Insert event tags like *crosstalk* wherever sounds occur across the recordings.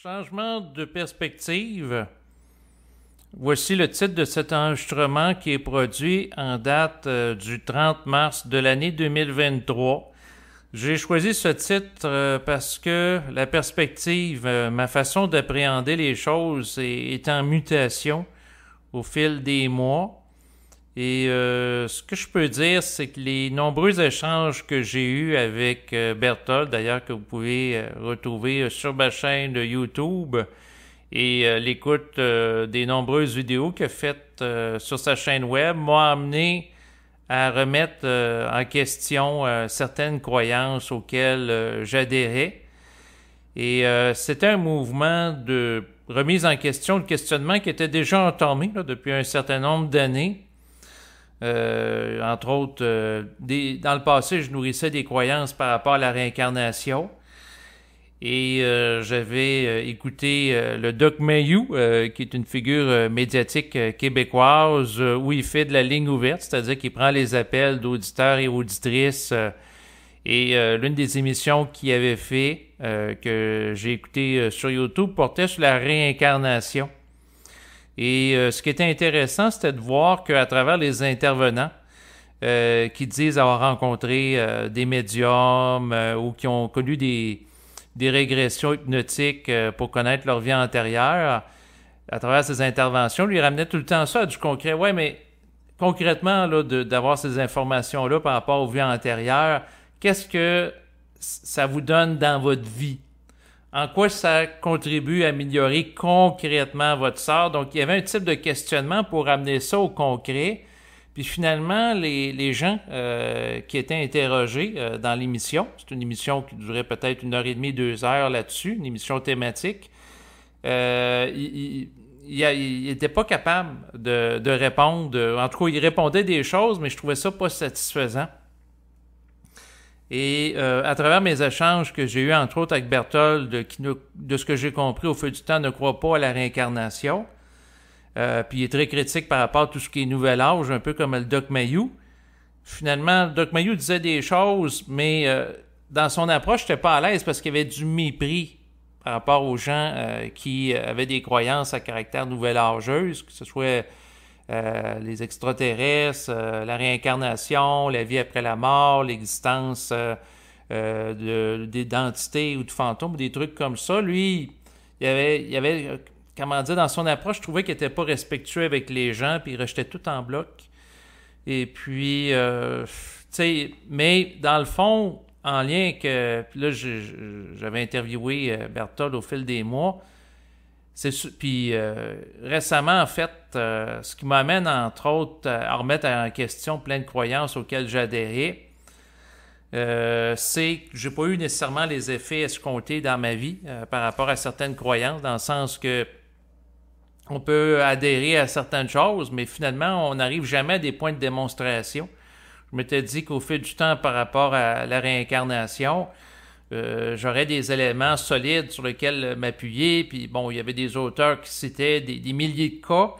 Changement de perspective. Voici le titre de cet enregistrement qui est produit en date euh, du 30 mars de l'année 2023. J'ai choisi ce titre euh, parce que la perspective, euh, ma façon d'appréhender les choses est en mutation au fil des mois. Et euh, ce que je peux dire, c'est que les nombreux échanges que j'ai eus avec euh, Berthold, d'ailleurs que vous pouvez euh, retrouver sur ma chaîne de YouTube, et l'écoute des nombreuses vidéos qu'il a faites sur sa chaîne web, m'ont amené à remettre en question certaines croyances auxquelles j'adhérais. Et c'était un mouvement de remise en question, de questionnement qui était déjà entamé depuis un certain nombre d'années euh, entre autres, euh, dans le passé, je nourrissais des croyances par rapport à la réincarnation. Et euh, j'avais euh, écouté le Doc Mayou, qui est une figure médiatique québécoise, où il fait de la ligne ouverte, c'est-à-dire qu'il prend les appels d'auditeurs et auditrices. et l'une des émissions qu'il avait fait, que j'ai écouté sur YouTube, portait sur la réincarnation. Et euh, ce qui était intéressant, c'était de voir qu'à travers les intervenants euh, qui disent avoir rencontré euh, des médiums ou qui ont connu des, régressions hypnotiques pour connaître leur vie antérieure, à travers ces interventions, lui ramenait tout le temps ça, du concret. Ouais, mais concrètement, là, d'avoir ces informations-là par rapport aux vies antérieures, qu'est-ce que ça vous donne dans votre vie? en quoi ça contribue à améliorer concrètement votre sort. Donc, il y avait un type de questionnement pour amener ça au concret. Puis finalement, les, gens euh, qui étaient interrogés euh, dans l'émission, c'est une émission qui durait peut-être une heure et demie, deux heures là-dessus, une émission thématique, euh, ils n'étaient pas capables de, de, répondre. En tout cas, ils répondaient des choses, mais je trouvais ça pas satisfaisant. Et euh, à travers mes échanges que j'ai eus, entre autres, avec Berthold, de ce que j'ai compris au feu du temps, ne croit pas à la réincarnation. Euh, puis il est très critique par rapport à tout ce qui est nouvel âge, un peu comme le Doc Mayou. Finalement, Doc Mayou disait des choses, mais euh, dans son approche, n'étais pas à l'aise parce qu'il y avait du mépris par rapport aux gens qui avaient des croyances à caractère nouvel âgeuse, que ce soit euh, les extraterrestres, euh, la réincarnation, la vie après la mort, l'existence euh, d'identités ou de fantômes, des trucs comme ça. Lui, il avait, avait comment dire, dans son approche, je trouvais qu'il n'était pas respectueux avec les gens, puis il rejetait tout en bloc. Et puis, tu sais, mais dans le fond, en lien que, là, j'avais interviewé Berthold au fil des mois, puis euh, récemment, en fait, euh, ce qui m'amène, entre autres, euh, à remettre en question plein de croyances auxquelles j'adhérais, c'est que n'ai pas eu nécessairement les effets escomptés dans ma vie par rapport à certaines croyances, dans le sens que on peut adhérer à certaines choses, mais finalement, on n'arrive jamais à des points de démonstration. Je m'étais dit qu'au fil du temps, par rapport à la réincarnation, euh, j'aurais des éléments solides sur lesquels euh, m'appuyer. Puis bon, il y avait des auteurs qui citaient des, milliers de cas.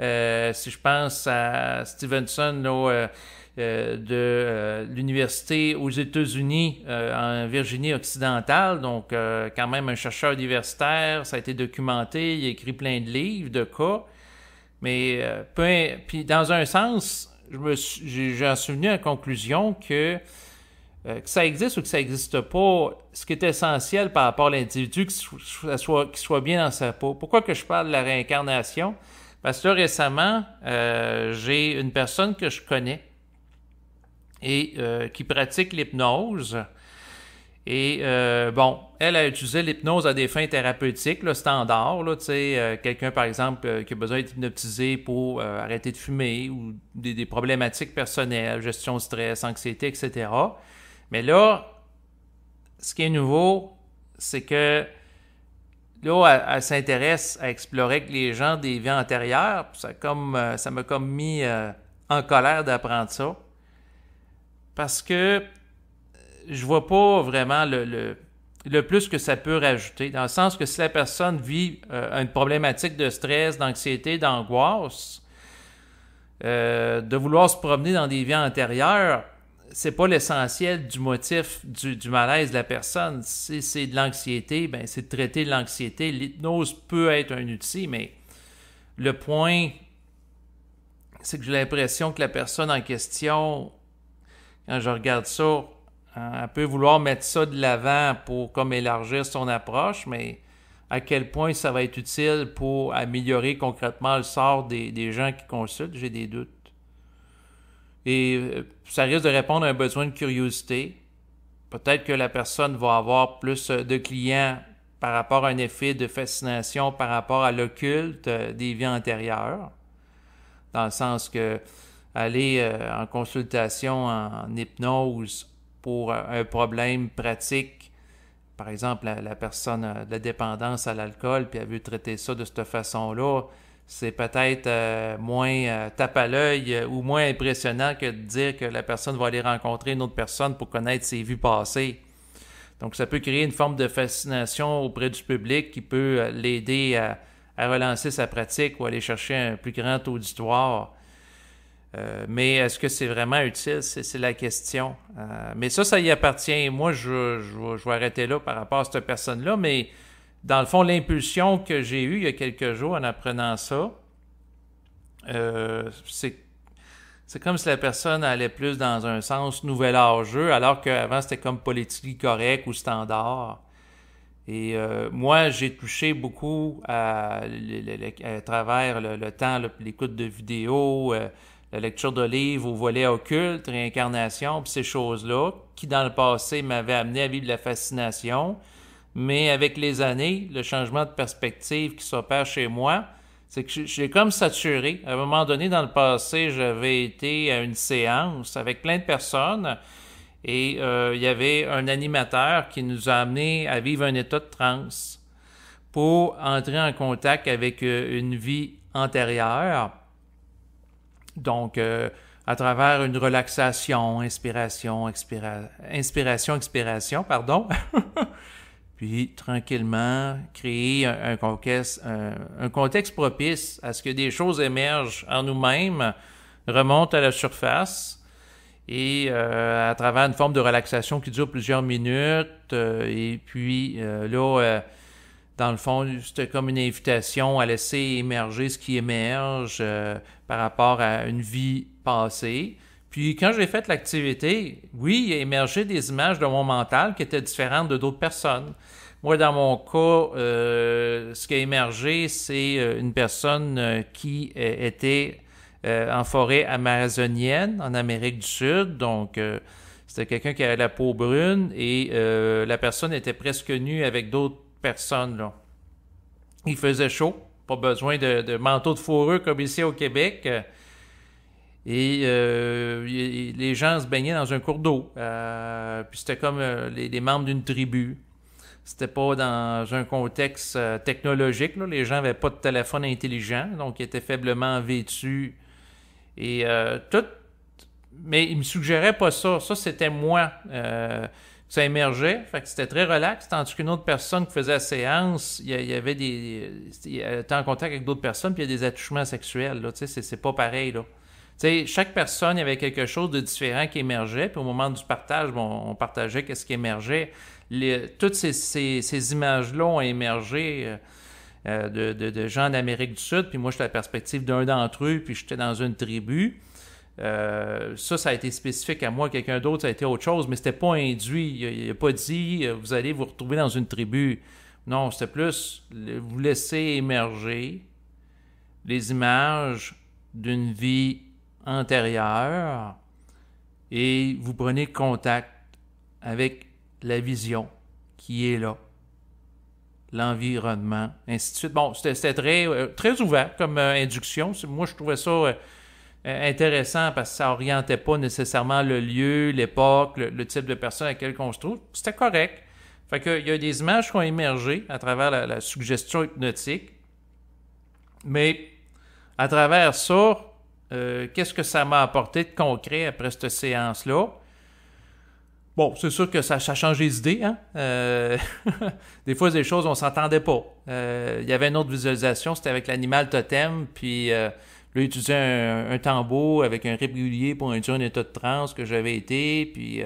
Euh, si je pense à Stevenson là, de l'université aux États-Unis en Virginie occidentale, donc quand même un chercheur universitaire, ça a été documenté, il a écrit plein de livres, de cas. Mais puis dans un sens, je me suis, j'en suis venu à la conclusion que euh, que ça existe ou que ça n'existe pas, ce qui est essentiel par rapport à l'individu, qu'il soit, soit bien dans sa peau. Pourquoi que je parle de la réincarnation? Parce que récemment, euh, j'ai une personne que je connais et euh, qui pratique l'hypnose. Et bon, elle a utilisé l'hypnose à des fins thérapeutiques, le standard. Là, Quelqu'un, par exemple, qui a besoin d'être hypnotisé pour arrêter de fumer ou des, problématiques personnelles, gestion de stress, anxiété, etc. Mais là, ce qui est nouveau, c'est que là, elle, s'intéresse à explorer avec les gens des vies antérieures. Ça, comme, euh, ça m'a comme mis euh, en colère d'apprendre ça. Parce que euh, je vois pas vraiment le, plus que ça peut rajouter. Dans le sens que si la personne vit une problématique de stress, d'anxiété, d'angoisse, de vouloir se promener dans des vies antérieures, c'est pas l'essentiel du motif du, malaise de la personne. Si c'est de l'anxiété, ben c'est de traiter l'anxiété. L'hypnose peut être un outil, mais le point, c'est que j'ai l'impression que la personne en question, quand je regarde ça, hein, elle peut vouloir mettre ça de l'avant pour comme élargir son approche, mais à quel point ça va être utile pour améliorer concrètement le sort des gens qui consultent, j'ai des doutes. Et euh, ça risque de répondre à un besoin de curiosité. Peut-être que la personne va avoir plus euh, de clients par rapport à un effet de fascination par rapport à l'occulte euh, des vies antérieures, dans le sens que aller en consultation en hypnose pour un problème pratique, par exemple la, personne de la dépendance à l'alcool, puis elle veut traiter ça de cette façon-là, c'est peut-être euh, moins euh, tape à l'œil euh, ou moins impressionnant que de dire que la personne va aller rencontrer une autre personne pour connaître ses vues passées. Donc ça peut créer une forme de fascination auprès du public qui peut l'aider à, relancer sa pratique ou aller chercher un plus grand auditoire. mais est-ce que c'est vraiment utile? C'est la question. mais ça, ça y appartient. Moi, je, je, vais arrêter là par rapport à cette personne-là, mais dans le fond, l'impulsion que j'ai eue il y a quelques jours en apprenant ça, euh, c'est comme si la personne allait plus dans un sens nouvel enjeu, alors qu'avant c'était comme politique correct ou standard. Et euh, moi, j'ai touché beaucoup à, travers le, temps, l'écoute de vidéos, euh, la lecture de livres au volet occulte, réincarnation, puis ces choses-là, qui dans le passé m'avaient amené à vivre de la fascination, mais avec les années, le changement de perspective qui s'opère chez moi, c'est que j'ai comme saturé. À un moment donné, dans le passé, j'avais été à une séance avec plein de personnes et euh, il y avait un animateur qui nous a amené à vivre un état de transe pour entrer en contact avec euh, une vie antérieure. Donc, euh, à travers une relaxation, inspiration, expiration, inspiration, expiration, pardon. *laughs* puis tranquillement créer un, contexte, propice à ce que des choses émergent en nous-mêmes, remontent à la surface et euh, à travers une forme de relaxation qui dure plusieurs minutes. Euh, et puis euh, là, dans le fond, c'était comme une invitation à laisser émerger ce qui émerge par rapport à une vie passée. Puis quand j'ai fait l'activité, oui, il a émergé des images de mon mental qui étaient différentes de d'autres personnes. Moi, dans mon cas, euh, ce qui a émergé, c'est euh, une personne euh, qui était en forêt amazonienne, en Amérique du Sud. Donc, c'était quelqu'un qui avait la peau brune et la personne était presque nue avec d'autres personnes. Là. Il faisait chaud, pas besoin de, de manteau de fourrure comme ici au Québec. Et, euh, les gens se baignaient dans un cours d'eau. Euh, puis c'était comme euh, les, membres d'une tribu. C'était pas dans un contexte technologique. Là. Les gens n'avaient pas de téléphone intelligent, donc ils étaient faiblement vêtus. Et tout. Mais ils me suggéraient pas ça. Ça, c'était moi. ça émergeait. c'était très relax. Tandis qu'une autre personne qui faisait la séance, il y, avait des. était en contact avec d'autres personnes, puis il y a des attouchements sexuels. Tu sais, c'est pas pareil. là. Tu sais, chaque personne, il y avait quelque chose de différent qui émergeait. Puis au moment du partage, on partageait qu'est-ce qui émergeait. toutes ces, images-là ont émergé euh, euh, de, gens d'Amérique du Sud. Puis moi, j'étais la perspective d'un d'entre eux, puis j'étais dans une tribu. Euh, ça, ça a été spécifique à moi. Quelqu'un d'autre, ça a été autre chose, mais c'était pas induit. Il n'a pas dit vous allez vous retrouver dans une tribu. Non, c'était plus vous laisser émerger les images d'une vie antérieure et vous prenez contact avec la vision qui est là, l'environnement, ainsi Bon, c'était très, euh, très ouvert comme euh, induction. Moi, je trouvais ça euh, intéressant parce que ça n'orientait pas nécessairement le lieu, l'époque, le, type de personne à laquelle on se trouve. C'était correct. Fait que, il y a des images qui ont émergé à travers la suggestion hypnotique. Mais à travers ça, euh, qu'est-ce que ça m'a apporté de concret après cette séance-là? Bon, c'est sûr que ça, ça change les idées. Hein. Euh, *laughs* des fois, des choses, on s'entendait pas. Euh, il y avait une autre visualisation, c'était avec l'animal totem, puis euh, il utilisait un, tambour avec un régulier pour induire un état de transe que j'avais été. Puis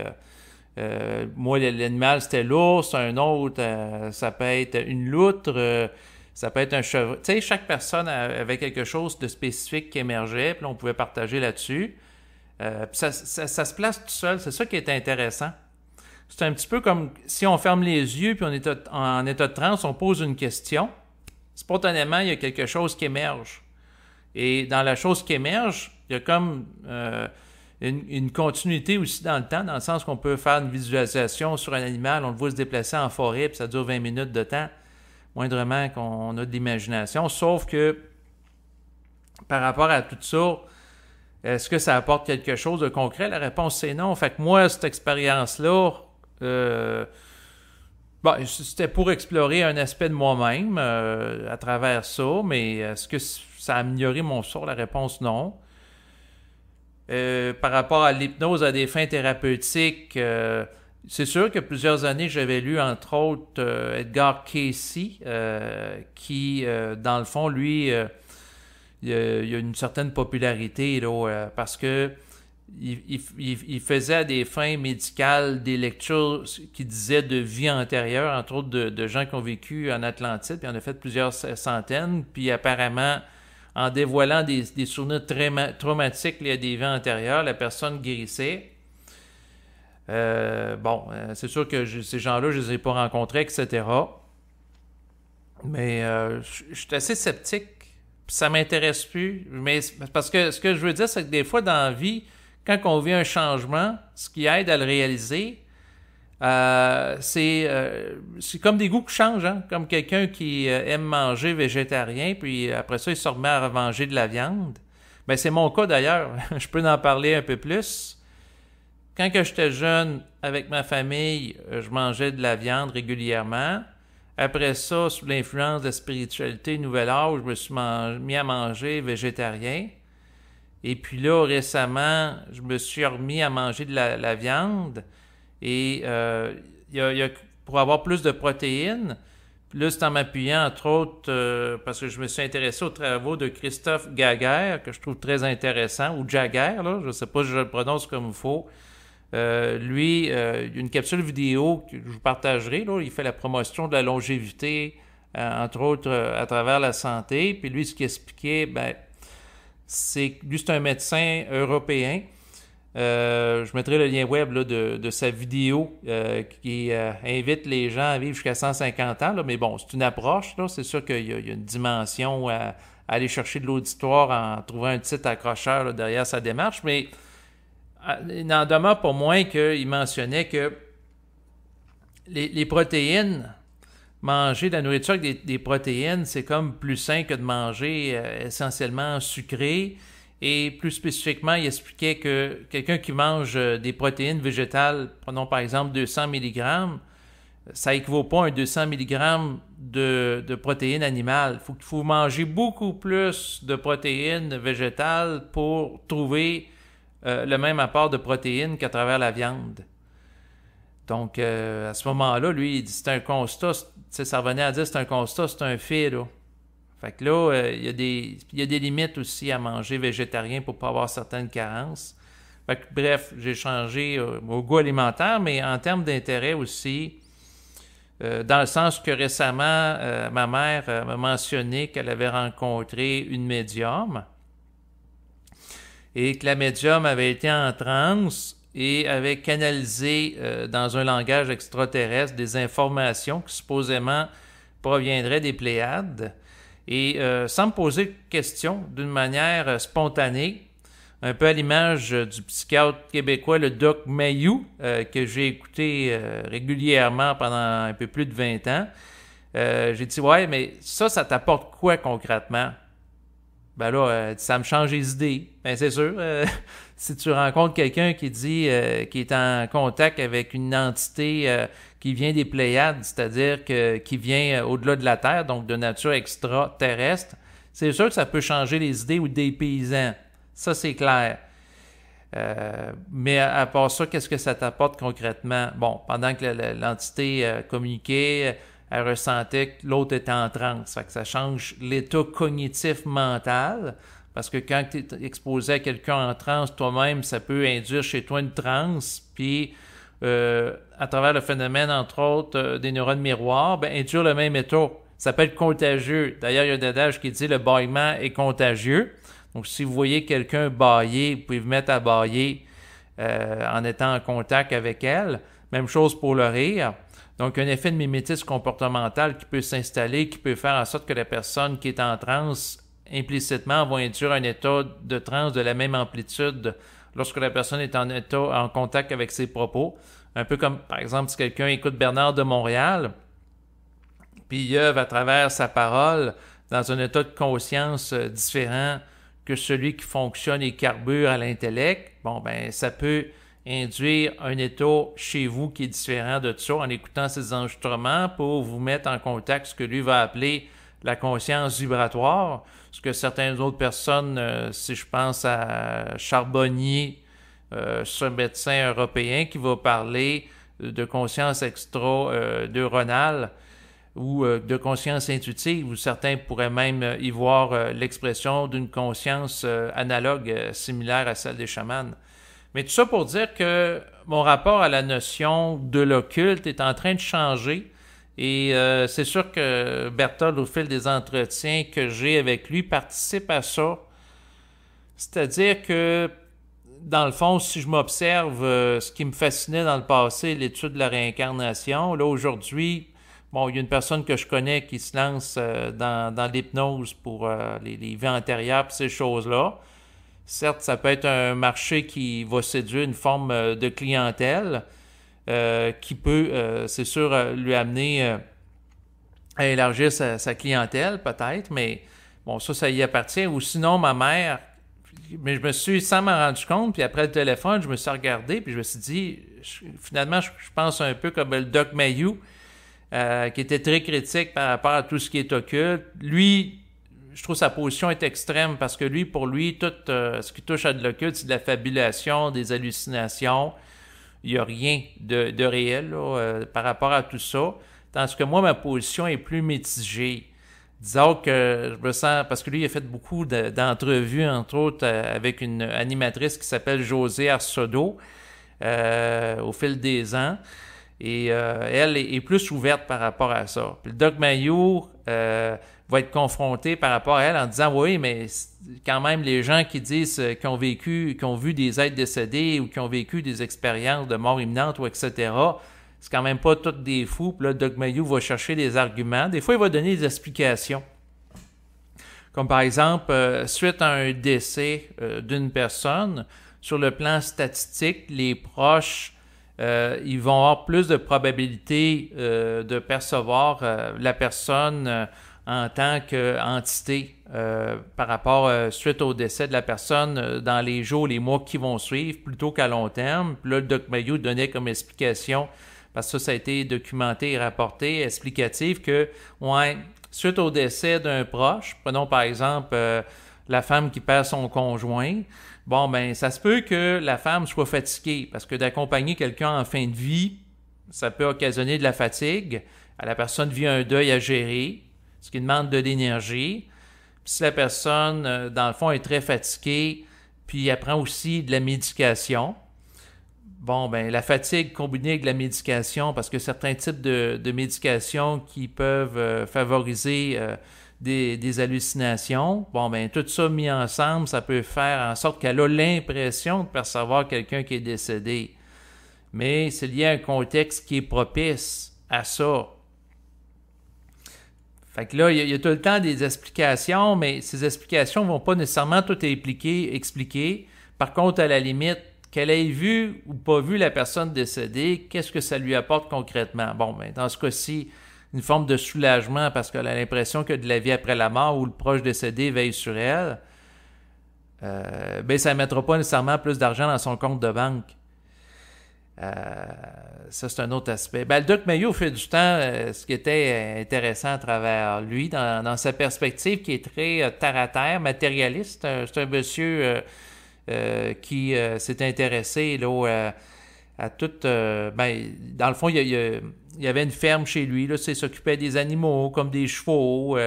moi, l'animal, c'était l'ours, un autre, ça peut être une loutre. Ça peut être un chevreuil. Tu sais, chaque personne avait quelque chose de spécifique qui émergeait, puis on pouvait partager là-dessus. Euh, ça, se place tout seul. C'est ça qui est intéressant. C'est un petit peu comme si on ferme les yeux puis on est en état de transe, on pose une question. Spontanément, il y a quelque chose qui émerge. Et dans la chose qui émerge, il y a comme euh, une, une, continuité aussi dans le temps, dans le sens qu'on peut faire une visualisation sur un animal, on le voit se déplacer en forêt, puis ça dure 20 minutes de temps moindrement qu'on a de l'imagination. Sauf que par rapport à tout ça, est-ce que ça apporte quelque chose de concret? La réponse, c'est non. Fait que moi, cette expérience-là, euh, c'était pour explorer un aspect de moi-même euh, à travers ça, mais est-ce que ça a amélioré mon sort? La réponse, non. Euh, par rapport à l'hypnose à des fins thérapeutiques, c'est sûr que plusieurs années, j'avais lu entre autres euh, Edgar Casey, euh, qui, euh, dans le fond, lui, il, a une certaine popularité parce que il, faisait à des fins médicales des lectures qui disaient de vie antérieure, entre autres de, gens qui ont vécu en Atlantide, puis on a fait plusieurs centaines, puis apparemment, en dévoilant des, des souvenirs très traumatiques liés à des vies antérieures, la personne guérissait euh, bon, euh, c'est sûr que ces gens-là, je ne les ai pas rencontrés, etc. Mais euh, je, suis assez sceptique. Ça m'intéresse plus. Mais parce que ce que je veux dire, c'est que des fois, dans la vie, quand on vit un changement, ce qui aide à le réaliser, c'est comme des goûts qui changent, hein. comme quelqu'un qui aime manger végétarien, puis après ça, il se remet à manger de la viande. Mais ben, c'est mon cas d'ailleurs, *laughs* je peux en parler un peu plus. Quand j'étais jeune, avec ma famille, euh, je mangeais de la viande régulièrement. Après ça, sous l'influence de la spiritualité Nouvel Âge, je me suis mis à manger végétarien. Et puis là, récemment, je me suis remis à manger de la, viande. Et euh, pour avoir plus de protéines, plus en m'appuyant, entre autres, euh, parce que je me suis intéressé aux travaux de Christophe Gaguerre, que je trouve très intéressant, ou Jaguerre, je ne sais pas si je le prononce comme il faut, euh, lui, euh, une capsule vidéo que je vous partagerai, là, il fait la promotion de la longévité, euh, entre autres à travers la santé. Puis lui, ce qu'il expliquait, ben, c'est lui, c'est un médecin européen. je mettrai le lien web de, sa vidéo qui invite les gens à vivre jusqu'à 150 ans. mais bon, c'est une approche. C'est sûr qu'il y, a une dimension à aller chercher de l'auditoire en trouvant un titre accrocheur derrière sa démarche. Mais il ah, n'en demeure pas moins qu'il mentionnait que les, protéines, manger de la nourriture avec des, protéines, c'est comme plus sain que de manger euh, essentiellement sucré. Et plus spécifiquement, il expliquait que quelqu'un qui mange euh, des protéines végétales, prenons par exemple 200 mg, ça équivaut pas à 200 mg de, protéines animales. Il faut, faut, manger beaucoup plus de protéines végétales pour trouver euh, le même apport de protéines qu'à travers la viande. Donc, euh, à ce moment-là, lui, il dit c'est un constat. Ça revenait à dire c'est un constat, c'est un fait. Là. Fait que là, euh, il, y a des, limites aussi à manger végétarien pour ne pas avoir certaines carences. Fait que, bref, j'ai changé au goût alimentaire, mais en termes d'intérêt aussi, dans le sens que récemment, ma mère m'a mentionné qu'elle avait rencontré une médium et que la médium avait été en transe et avait canalisé euh, dans un langage extraterrestre des informations qui supposément proviendraient des Pléiades. Et euh, sans me poser de question, d'une manière euh, spontanée, un peu à l'image du psychiatre québécois, le Doc Mayou, que j'ai écouté régulièrement pendant un peu plus de 20 ans, j'ai dit Ouais, mais ça, ça t'apporte quoi concrètement ben là, euh, ça me change les idées. Ben c'est sûr, euh, *laughs* si tu rencontres quelqu'un qui dit euh, qui est en contact avec une entité qui vient des Pléiades, c'est-à-dire que qui vient au-delà de la Terre, donc de nature extraterrestre, c'est sûr que ça peut changer les idées ou des paysans. Ça, c'est clair. mais à part ça, qu'est-ce que ça t'apporte concrètement? Bon, pendant que l'entité communiquait, elle ressentait que l'autre était en transe. que ça change l'état cognitif mental. Parce que quand tu es exposé à quelqu'un en transe, toi-même, ça peut induire chez toi une transe. Puis, euh, à travers le phénomène, entre autres, euh, des neurones miroirs, ben, induire le même état. Ça peut être contagieux. D'ailleurs, il y a un adage qui dit le baillement est contagieux. Donc, si vous voyez quelqu'un bailler, vous pouvez vous mettre à bailler euh, en étant en contact avec elle. Même chose pour le rire. Donc, un effet de mimétisme comportemental qui peut s'installer, qui peut faire en sorte que la personne qui est en transe, implicitement, va induire un état de transe de la même amplitude lorsque la personne est en état, en contact avec ses propos. Un peu comme, par exemple, si quelqu'un écoute Bernard de Montréal, puis il œuvre à travers sa parole dans un état de conscience euh, différent que celui qui fonctionne et carbure à l'intellect, bon, ben, ça peut induire un état chez vous qui est différent de ça en écoutant ces enregistrements pour vous mettre en contact ce que lui va appeler la conscience vibratoire, ce que certaines autres personnes, euh, si je pense à Charbonnier, euh, ce médecin européen qui va parler de conscience extra-neuronale euh, ou de conscience intuitive, ou certains pourraient même y voir l'expression d'une conscience analogue, similaire à celle des chamans. Mais tout ça pour dire que mon rapport à la notion de l'occulte est en train de changer. Et euh, c'est sûr que Berthold, au fil des entretiens que j'ai avec lui, participe à ça. C'est-à-dire que, dans le fond, si je m'observe euh, ce qui me fascinait dans le passé, l'étude de la réincarnation, là aujourd'hui, bon, il y a une personne que je connais qui se lance euh, dans, l'hypnose pour les, vies antérieures, ces choses-là. Certes, ça peut être un marché qui va séduire une forme euh, de clientèle euh, qui peut, euh, c'est sûr, lui amener à élargir sa, clientèle peut-être, mais bon, ça, ça y appartient. Ou sinon, ma mère, mais je me suis, sans m'en rendre compte, puis après le téléphone, je me suis regardé, puis je me suis dit, finalement, je, pense un peu comme le Doc Mayou, qui était très critique par rapport à tout ce qui est occulte. Lui, je trouve sa position est extrême parce que lui, pour lui, tout euh, ce qui touche à de l'occulte, c'est de la fabulation, des hallucinations. Il n'y a rien de, réel euh, par rapport à tout ça. Tandis que moi, ma position est plus mitigée. Disons que je me sens, parce que lui, il a fait beaucoup d'entrevues, entre autres, euh, avec une animatrice qui s'appelle José Arsodo au fil des ans. Et elle est, plus ouverte par rapport à ça. Puis le Doc Mayou, va être confronté par rapport à elle en disant oui, mais quand même les gens qui disent euh, qu'ils ont vécu, qui ont vu des êtres décédés ou qui ont vécu des expériences de mort imminente ou etc. C'est quand même pas toutes des fous. Puis là, Doug va chercher des arguments. Des fois, il va donner des explications. Comme par exemple, euh, suite à un décès euh, d'une personne, sur le plan statistique, les proches ils vont avoir plus de probabilité de percevoir la personne en tant qu'entité euh, par rapport euh, suite au décès de la personne euh, dans les jours, les mois qui vont suivre, plutôt qu'à long terme. Puis là, le Doc Mayou donnait comme explication, parce que ça, a été documenté et rapporté, explicatif, que ouais, suite au décès d'un proche, prenons par exemple la femme qui perd son conjoint, bon, ben ça se peut que la femme soit fatiguée, parce que d'accompagner quelqu'un en fin de vie, ça peut occasionner de la fatigue. La personne vit un deuil à gérer, ce qui demande de l'énergie. si la personne, euh, dans le fond, est très fatiguée, puis elle prend aussi de la médication, bon, ben la fatigue combinée avec la médication, parce que certains types de, médications qui peuvent euh, favoriser euh, des, hallucinations, bon, ben tout ça mis ensemble, ça peut faire en sorte qu'elle a l'impression de percevoir quelqu'un qui est décédé. Mais c'est lié à un contexte qui est propice à ça. Fait que là, il y, a tout le temps des explications, mais ces explications vont pas nécessairement tout expliquer. expliquer. Par contre, à la limite, qu'elle ait vu ou pas vu la personne décédée, qu'est-ce que ça lui apporte concrètement? Bon, ben, dans ce cas-ci, une forme de soulagement parce qu'elle a l'impression que de la vie après la mort ou le proche décédé veille sur elle, euh, ben, ça ne mettra pas nécessairement plus d'argent dans son compte de banque. Euh, ça, c'est un autre aspect. Ben, le Doc Mayo, fait du temps, euh, ce qui était euh, intéressant à travers lui, dans, sa perspective qui est très terre-à-terre, matérialiste, c'est un, monsieur qui s'est intéressé là, à tout ben, dans le fond, il y, avait une ferme chez lui. il s'occupait des animaux, comme des chevaux,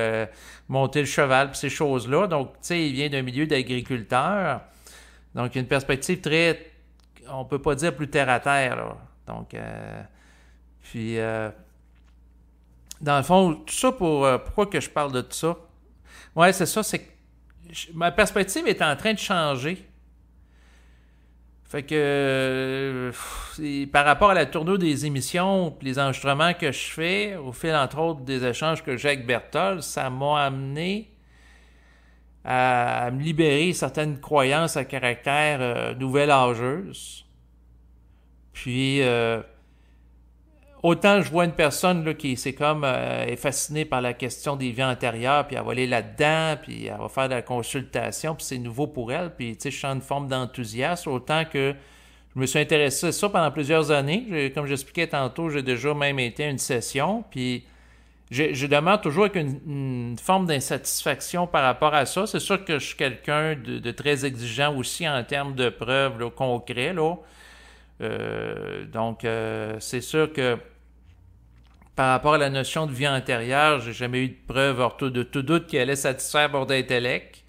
monter le cheval, ces choses-là. Donc, tu sais, il vient d'un milieu d'agriculteur Donc, une perspective très on ne peut pas dire plus terre à terre. Donc, euh, puis, euh, dans le fond, tout ça pour. Euh, pourquoi que je parle de tout ça? Ouais, c'est ça, c'est ma perspective est en train de changer. Fait que par rapport à la tournure des émissions, les enregistrements que je fais, au fil entre autres des échanges que j'ai avec Bertol, ça m'a amené à, me libérer certaines croyances à caractère euh, nouvelle âgeuse. Puis, euh, autant je vois une personne là, qui c'est comme euh, est fascinée par la question des vies antérieures, puis elle va aller là-dedans, puis elle va faire de la consultation, puis c'est nouveau pour elle, puis tu sais, je sens une forme d'enthousiasme, autant que je me suis intéressé à ça pendant plusieurs années. Comme j'expliquais tantôt, j'ai déjà même été à une session, puis je, je, demande toujours avec une, forme d'insatisfaction par rapport à ça. C'est sûr que je suis quelqu'un de, très exigeant aussi en termes de preuves là, concrets. Là. Euh, donc, euh, c'est sûr que par rapport à la notion de vie antérieure, j'ai jamais eu de preuve hors de tout doute qui allait satisfaire mon intellect.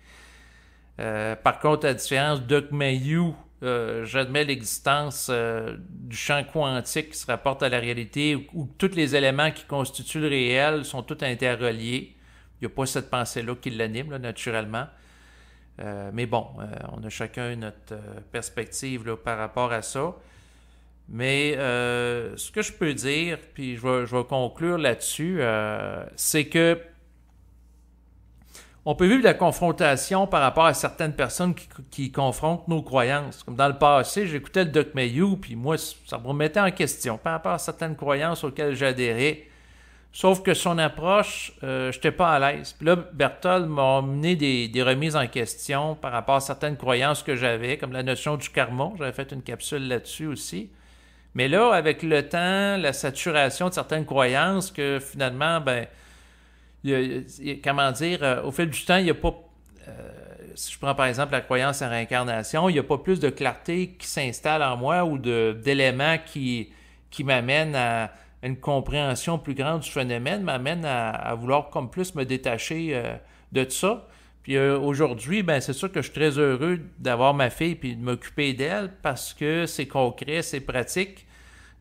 Euh, par contre, à différence, Doc Mayhew, euh, j'admets l'existence euh, du champ quantique qui se rapporte à la réalité, où, tous les éléments qui constituent le réel sont tous interreliés. Il n'y a pas cette pensée-là qui l'anime, naturellement. Euh, mais bon, on a chacun notre perspective là, par rapport à ça. Mais ce que je peux dire, puis je vais, je vais conclure là-dessus, c'est que on peut vivre de la confrontation par rapport à certaines personnes qui, confrontent nos croyances. Comme dans le passé, j'écoutais le Doc Mayhew, puis moi, ça me remettait en question par rapport à certaines croyances auxquelles j'adhérais. Sauf que son approche, euh, j'étais je n'étais pas à l'aise. Puis là, Berthold m'a amené des, remises en question par rapport à certaines croyances que j'avais, comme la notion du karma. J'avais fait une capsule là-dessus aussi. Mais là, avec le temps, la saturation de certaines croyances, que finalement, ben, comment dire, euh, au fil du temps, il n'y a pas. Euh, si je prends par exemple la croyance en réincarnation, il n'y a pas plus de clarté qui s'installe en moi ou d'éléments qui, qui m'amènent à une compréhension plus grande du phénomène, m'amènent à, vouloir comme plus me détacher euh, de tout ça. Puis aujourd'hui, ben c'est sûr que je suis très heureux d'avoir ma fille puis de m'occuper d'elle parce que c'est concret, c'est pratique.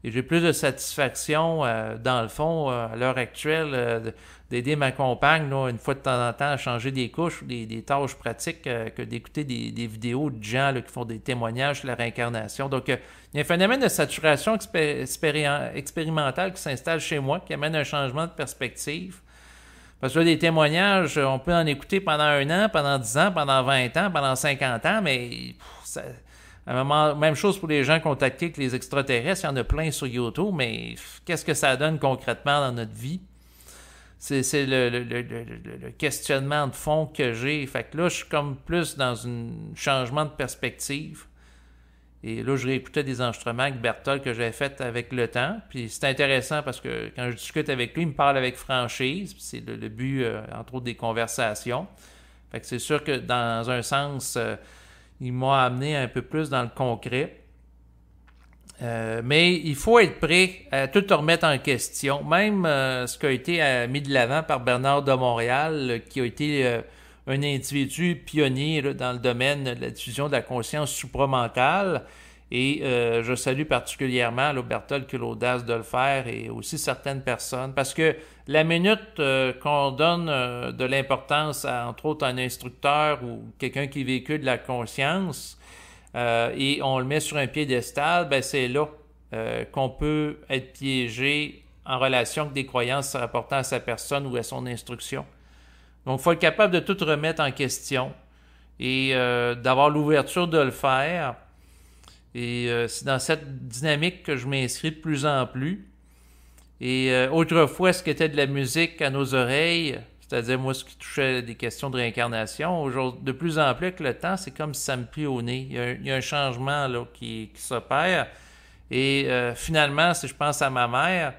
Et j'ai plus de satisfaction, dans le fond, à l'heure actuelle, d'aider ma compagne, une fois de temps en temps, à changer des couches, des, des tâches pratiques, euh, que d'écouter des, vidéos de gens qui font des témoignages sur la réincarnation. Donc, euh, il y a un phénomène de saturation expérimentale qui s'installe chez moi, qui amène un changement de perspective. Parce que les des témoignages, on peut en écouter pendant un an, pendant dix ans, pendant vingt ans, pendant cinquante ans, mais même chose pour les gens contactés avec les extraterrestres, il y en a plein sur YouTube, mais qu'est-ce que ça donne concrètement dans notre vie? C'est le, le, le, le, questionnement de fond que j'ai. Fait que là, je suis comme plus dans un changement de perspective. Et là, je réécoutais des enregistrements avec Bertol que j'avais fait avec le temps. Puis c'est intéressant parce que quand je discute avec lui, il me parle avec franchise. C'est le, but, euh, entre autres, des conversations. Fait que c'est sûr que dans un sens, euh, il m'a amené un peu plus dans le concret. Euh, mais il faut être prêt à tout remettre en question, même euh, ce qui a été euh, mis de l'avant par Bernard de Montréal, qui a été un individu pionnier dans le domaine de la diffusion de la conscience supramentale. Et je salue particulièrement Bertolt qui a l'audace de le faire et aussi certaines personnes, parce que la minute qu'on donne de l'importance à, entre autres, un instructeur ou quelqu'un qui véhicule de la conscience, euh, et on le met sur un piédestal, ben c'est là euh, qu'on peut être piégé en relation avec des croyances rapportant à sa personne ou à son instruction. Donc, il faut être capable de tout remettre en question et euh, d'avoir l'ouverture de le faire. Et c'est dans cette dynamique que je m'inscris de plus en plus. Et autrefois, ce qui était de la musique à nos oreilles, c'est-à-dire moi ce qui touchait des questions de réincarnation, de plus en plus avec le temps, c'est comme si ça me plie au nez. Il y a un, changement qui, qui s'opère. Et euh, finalement, si je pense à ma mère,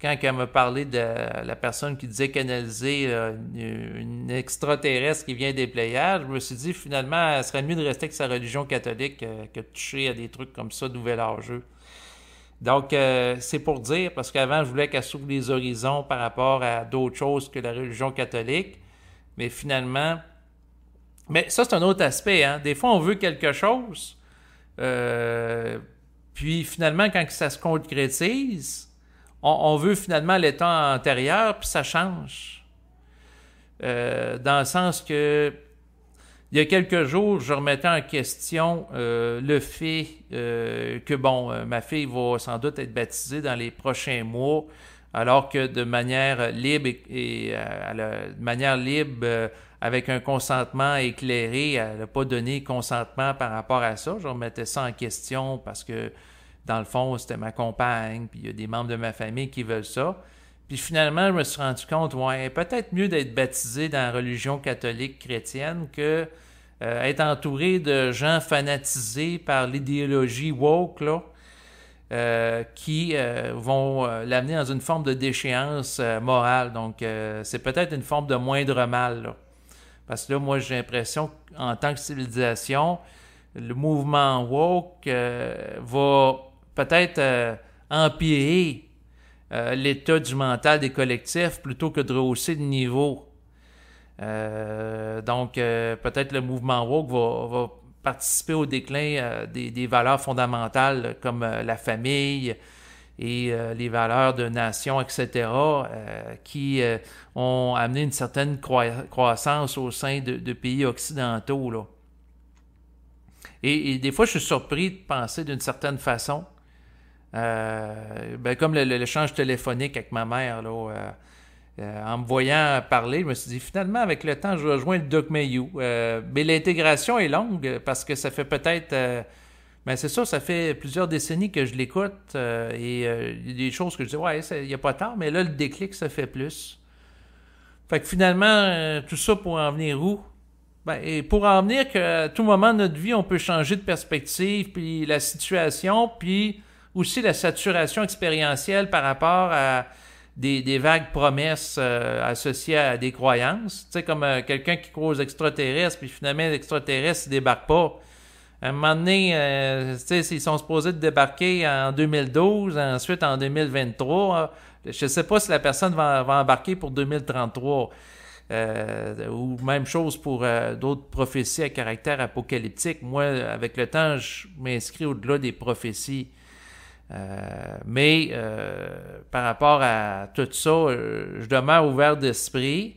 quand elle m'a parlé de la personne qui disait canaliser euh, une extraterrestre qui vient des Pléiades, je me suis dit finalement, elle serait mieux de rester avec sa religion catholique euh, que de toucher à des trucs comme ça, nouvel âge. Donc, euh, c'est pour dire, parce qu'avant, je voulais qu'elle s'ouvre les horizons par rapport à d'autres choses que la religion catholique, mais finalement, mais ça, c'est un autre aspect. Hein. Des fois, on veut quelque chose, euh, puis finalement, quand ça se concrétise, on, veut finalement l'état antérieur, puis ça change. Euh, dans le sens que il y a quelques jours, je remettais en question euh, le fait euh, que, bon, euh, ma fille va sans doute être baptisée dans les prochains mois, alors que de manière libre et, de manière libre, avec un consentement éclairé, elle n'a pas donné consentement par rapport à ça. Je remettais ça en question parce que, dans le fond, c'était ma compagne, puis il y a des membres de ma famille qui veulent ça. Puis finalement, je me suis rendu compte, ouais, peut-être mieux d'être baptisé dans la religion catholique chrétienne que euh, entouré de gens fanatisés par l'idéologie woke, là, euh, qui euh, vont l'amener dans une forme de déchéance morale. Donc, c'est peut-être une forme de moindre mal. Parce que là, moi, j'ai l'impression qu'en tant que civilisation, le mouvement woke va peut-être empirer euh, l'état du mental des collectifs plutôt que de rehausser le niveau. Euh, donc, euh, peut-être le mouvement woke va, participer au déclin des, valeurs fondamentales comme la famille et les valeurs de nation, etc., qui ont amené une certaine croissance au sein de, pays occidentaux. et, des fois, je suis surpris de penser d'une certaine façon. Euh, ben comme l'échange téléphonique avec ma mère, là, euh, euh, en me voyant parler, je me suis dit finalement, avec le temps, je rejoins le Doc Mayhew. mais l'intégration est longue parce que ça fait peut-être. ben c'est ça, ça fait plusieurs décennies que je l'écoute et il y a des choses que je dis, ouais, il n'y a pas tard, mais là, le déclic, ça fait plus. Fait que finalement, tout ça pour en venir où? Ben, et pour en venir qu'à tout moment de notre vie, on peut changer de perspective, puis la situation, puis aussi la saturation expérientielle par rapport à des, vagues promesses euh, associées à des croyances. Tu sais, comme euh, quelqu'un qui croit aux extraterrestres, puis finalement, les extraterrestres ne débarquent pas. À un moment donné, euh, tu sais, ils sont supposés débarquer en 2012, ensuite en 2023. Je sais pas si la personne va, embarquer pour 2033. ou même chose pour d'autres prophéties à caractère apocalyptique. Moi, avec le temps, je m'inscris au-delà des prophéties euh, mais euh, par rapport à tout ça, euh, je demeure ouvert d'esprit.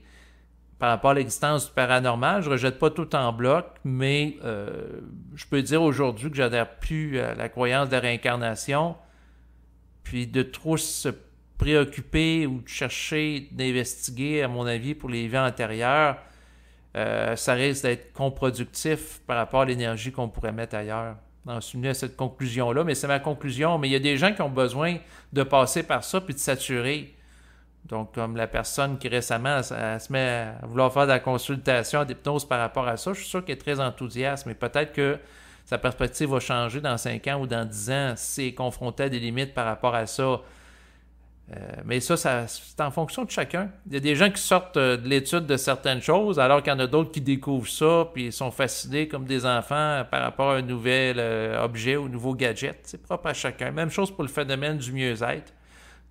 Par rapport à l'existence du paranormal, je rejette pas tout en bloc, mais je peux dire aujourd'hui que j'adhère plus à la croyance de la réincarnation. Puis de trop se préoccuper ou de chercher d'investiguer, à mon avis, pour les vies antérieures, ça risque d'être contre par rapport à l'énergie qu'on pourrait mettre ailleurs suis souvenir à cette conclusion-là, mais c'est ma conclusion. Mais il y a des gens qui ont besoin de passer par ça puis de saturer. Donc, comme la personne qui récemment se met à vouloir faire de la consultation d'hypnose par rapport à ça, je suis sûr qu'elle est très enthousiaste, mais peut-être que sa perspective va changer dans 5 ans ou dans 10 ans si elle est confrontée à des limites par rapport à ça. Euh, mais ça, ça c'est en fonction de chacun. Il y a des gens qui sortent euh, de l'étude de certaines choses, alors qu'il y en a d'autres qui découvrent ça, puis ils sont fascinés comme des enfants par rapport à un nouvel euh, objet ou nouveau gadget. C'est propre à chacun. Même chose pour le phénomène du mieux-être.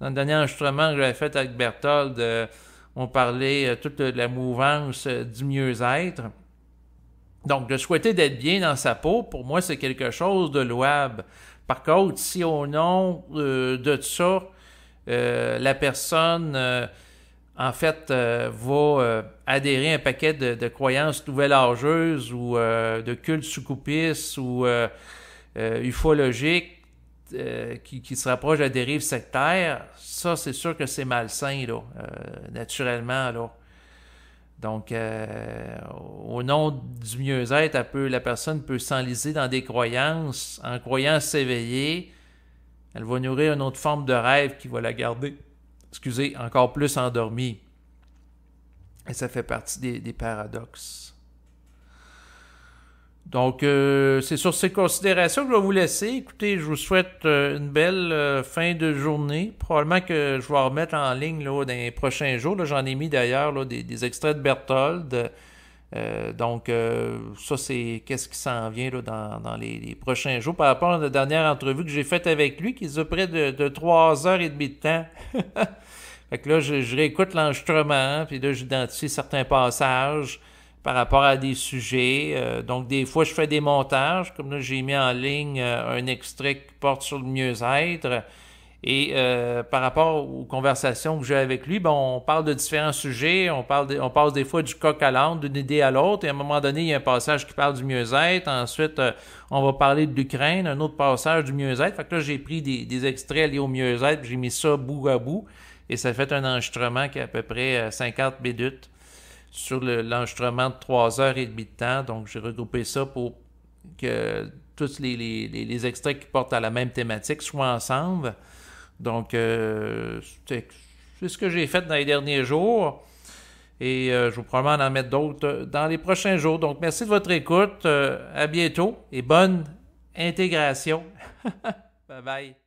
Dans le dernier enregistrement que j'avais fait avec Berthold, on parlait toute la mouvance du mieux-être. Donc, de souhaiter d'être bien dans sa peau, pour moi, c'est quelque chose de louable. Par contre, si au nom de ça, euh, la personne, euh, en fait, euh, va adhérer à un paquet de, croyances nouvelles âgeuses ou de cultes soucoupistes ou ufologiques qui, se rapprochent à dérive sectaires, ça, c'est sûr que c'est malsain, naturellement, là. Donc, au nom du mieux-être, la personne peut s'enliser dans des croyances, en croyant s'éveiller, elle va nourrir une autre forme de rêve qui va la garder, excusez, encore plus endormie. Et ça fait partie des, paradoxes. Donc, euh, c'est sur ces considérations que je vais vous laisser. Écoutez, je vous souhaite euh, une belle euh, fin de journée. Probablement que je vais remettre en ligne là, dans les prochains jours. J'en ai mis d'ailleurs des, des, extraits de Berthold. Euh, donc, euh, ça, c'est qu'est-ce qui s'en vient là, dans, les, prochains jours par rapport à la dernière entrevue que j'ai faite avec lui, qui a près de, trois heures et demie de temps. *laughs* fait que là, je, réécoute l'enregistrement, hein, puis là, j'identifie certains passages par rapport à des sujets. Euh, donc, des fois, je fais des montages, comme là, j'ai mis en ligne un extrait qui porte sur le mieux-être. Et euh, par rapport aux conversations que j'ai avec lui, bon, on parle de différents sujets, on, parle on passe des fois du coq à l'âne, d'une idée à l'autre, et à un moment donné, il y a un passage qui parle du mieux-être, ensuite euh, on va parler de l'Ukraine, un autre passage du mieux-être. Fait que là, j'ai pris des, extraits liés au mieux-être, j'ai mis ça bout à bout, et ça fait un enregistrement qui est à peu près 50 euh, minutes sur l'enregistrement de 3 heures et demie de temps. Donc, j'ai regroupé ça pour que tous les, les, extraits qui portent à la même thématique soient ensemble. Donc, euh, c'est ce que j'ai fait dans les derniers jours. Et euh, je vous promets d'en mettre d'autres euh, dans les prochains jours. Donc, merci de votre écoute. à bientôt et bonne intégration. *laughs* bye bye.